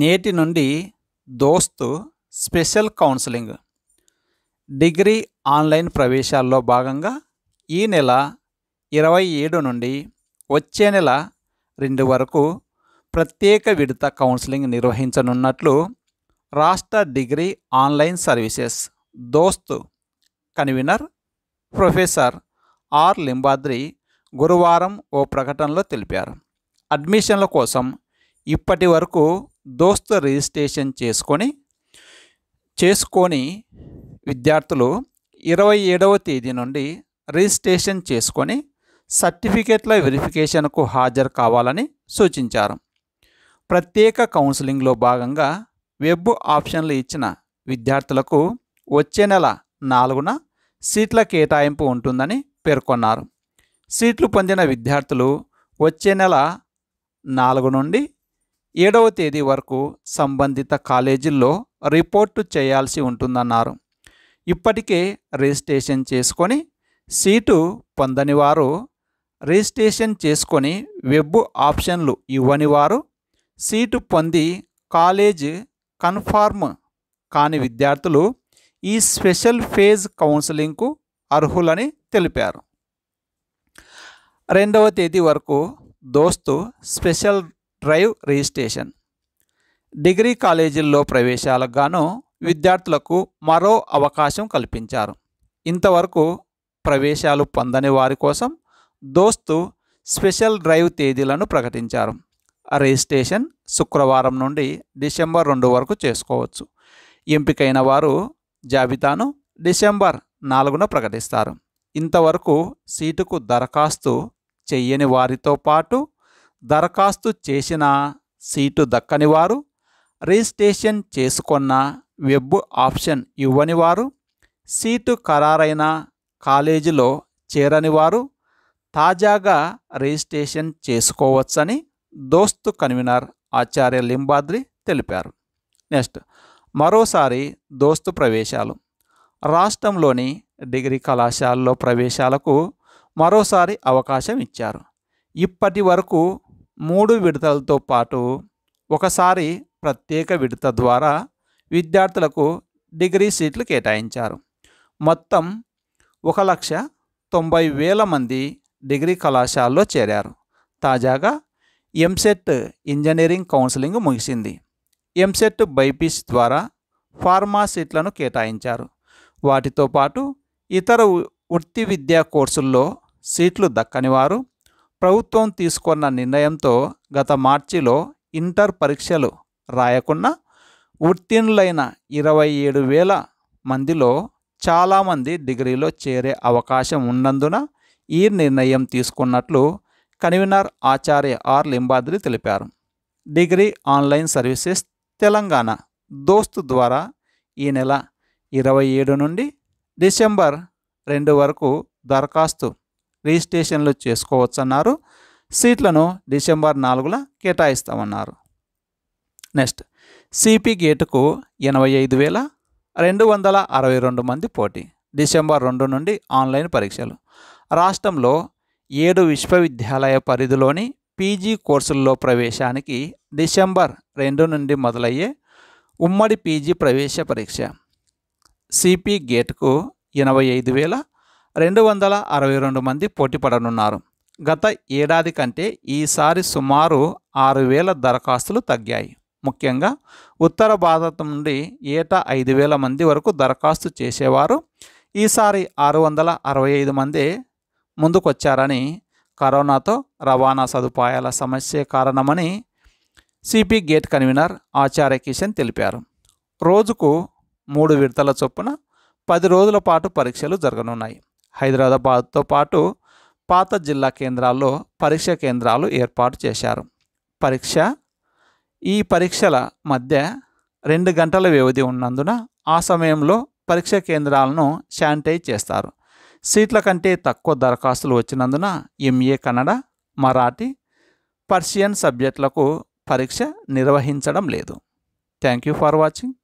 నేటి నుండి DOST special counselling degree online ప్రవేశాల్లో భాగంగా ఈ నెల ఇరవై ఏడు నుండి వచ్చే నెల రెండు వరకు ప్రత్యేక విడత కౌన్సిలింగ్ నిర్వహించనున్నట్లు రాష్ట్ర degree online services DOST convener professor R Limbadri గురువారం ఓ ప్రకటనలో తెలిపారు అడ్మిషన్ల కోసం ఇప్పటి వరకు దోస్తు రిజిస్ట్రేషన్ చేసుకొని చేసుకొని విద్యార్థులు ఇరవై ఏడవ తేదీ నుండి రిజిస్ట్రేషన్ చేసుకొని సర్టిఫికేట్ల వెరిఫికేషన్కు హాజరు కావాలని సూచించారు ప్రత్యేక కౌన్సిలింగ్లో భాగంగా వెబ్ ఆప్షన్లు ఇచ్చిన విద్యార్థులకు వచ్చే నెల నాలుగున సీట్ల కేటాయింపు ఉంటుందని పేర్కొన్నారు సీట్లు పొందిన విద్యార్థులు వచ్చే నెల నాలుగు నుండి ఏడవ తేదీ వరకు సంబంధిత కాలేజీల్లో రిపోర్టు చేయాల్సి ఉంటుందన్నారు ఇప్పటికే రిజిస్ట్రేషన్ చేసుకొని సీటు పొందని వారు రిజిస్ట్రేషన్ చేసుకొని వెబ్ ఆప్షన్లు ఇవ్వని వారు సీటు పొంది కాలేజ్ కన్ఫార్మ్ కాని విద్యార్థులు ఈ స్పెషల్ ఫేజ్ కౌన్సిలింగ్కు అర్హులని తెలిపారు రెండవ తేదీ వరకు దోస్తు స్పెషల్ డ్రైవ్ రిజిస్ట్రేషన్ డిగ్రీ కాలేజీల్లో ప్రవేశాలకు గాను విద్యార్థులకు మరో అవకాశం కల్పించారు ఇంతవరకు ప్రవేశాలు పొందని వారి కోసం దోస్తు స్పెషల్ డ్రైవ్ తేదీలను ప్రకటించారు రిజిస్ట్రేషన్ శుక్రవారం నుండి డిసెంబర్ రెండు వరకు చేసుకోవచ్చు ఎంపికైన వారు జాబితాను డిసెంబర్ నాలుగున ప్రకటిస్తారు ఇంతవరకు సీటుకు దరఖాస్తు చెయ్యని వారితో పాటు దరఖాస్తు చేసిన సీటు దక్కనివారు రిజిస్ట్రేషన్ చేసుకున్న వెబ్ ఆప్షన్ ఇవ్వనివారు సీటు ఖరారైన కాలేజీలో చేరనివారు తాజాగా రిజిస్ట్రేషన్ చేసుకోవచ్చని దోస్తు కన్వీనర్ ఆచార్య లింబాద్రి తెలిపారు నెక్స్ట్ మరోసారి దోస్తు ప్రవేశాలు రాష్ట్రంలోని డిగ్రీ కళాశాలలో ప్రవేశాలకు మరోసారి అవకాశం ఇచ్చారు ఇప్పటి వరకు మూడు విడతలతో పాటు ఒకసారి ప్రత్యేక విడత ద్వారా విద్యార్థులకు డిగ్రీ సీట్లు కేటాయించారు మొత్తం ఒక లక్ష తొంభై వేల మంది డిగ్రీ కళాశాలలో చేరారు తాజాగా ఎంసెట్ ఇంజనీరింగ్ కౌన్సిలింగ్ ముగిసింది ఎంసెట్ బైపీస్ ద్వారా ఫార్మా సీట్లను కేటాయించారు వాటితో పాటు ఇతర వృత్తి విద్యా కోర్సుల్లో సీట్లు దక్కని వారు ప్రభుత్వం తీసుకున్న నిర్ణయంతో గత మార్చిలో ఇంటర్ పరీక్షలు రాయకుండా ఉత్తీర్ణులైన ఇరవై ఏడు వేల మందిలో చాలామంది డిగ్రీలో చేరే అవకాశం ఉన్నందున ఈ నిర్ణయం తీసుకున్నట్లు కన్వీనర్ ఆచార్య ఆర్ లింబాద్రి తెలిపారు డిగ్రీ ఆన్లైన్ సర్వీసెస్ తెలంగాణ దోస్తు ద్వారా ఈ నెల ఇరవై ఏడు నుండి డిసెంబర్ రెండు వరకు దరఖాస్తు రిజిస్ట్రేషన్లు చేసుకోవచ్చన్నారు సీట్లను డిసెంబర్ నాలుగుల కేటాయిస్తామన్నారు నెక్స్ట్ సిపి గేటుకు ఎనభై ఐదు వేల రెండు వందల అరవై రెండు మంది పోటీ డిసెంబర్ రెండు నుండి ఆన్లైన్ పరీక్షలు రాష్ట్రంలో ఏడు విశ్వవిద్యాలయ పరిధిలోని పీజీ కోర్సుల్లో ప్రవేశానికి డిసెంబర్ రెండు నుండి మొదలయ్యే ఉమ్మడి పీజీ ప్రవేశ పరీక్ష సిపి గేట్కు ఎనభై ఐదు వేల రెండు వందల అరవై రెండు మంది పోటీపడనున్నారు గత ఏడాది కంటే ఈసారి సుమారు ఆరు వేల దరఖాస్తులు తగ్గాయి ముఖ్యంగా ఉత్తర భారతం నుండి ఏటా ఐదు వేల మంది వరకు దరఖాస్తు చేసేవారు ఈసారి ఆరు వందల అరవై ఐదు మంది ముందుకొచ్చారని కరోనాతో రవాణా సదుపాయాల సమస్య కారణమని సిపి గేట్ కన్వీనర్ ఆచార్య కిషన్ తెలిపారు రోజుకు మూడు విడతల చొప్పున పది రోజుల పాటు పరీక్షలు జరగనున్నాయి హైదరాబాద్తో పాటు పాత జిల్లా కేంద్రాల్లో పరీక్ష కేంద్రాలు ఏర్పాటు చేశారు పరీక్ష ఈ పరీక్షల మధ్య రెండు గంటల వ్యవధి ఉన్నందున ఆ సమయంలో పరీక్ష కేంద్రాలను శానిటైజ్ చేస్తారు సీట్ల కంటే తక్కువ దరఖాస్తులు వచ్చినందున ఎంఏ కన్నడ మరాఠీ పర్షియన్ సబ్జెక్టులకు పరీక్ష నిర్వహించడం లేదు థ్యాంక్ యూ ఫర్ వాచింగ్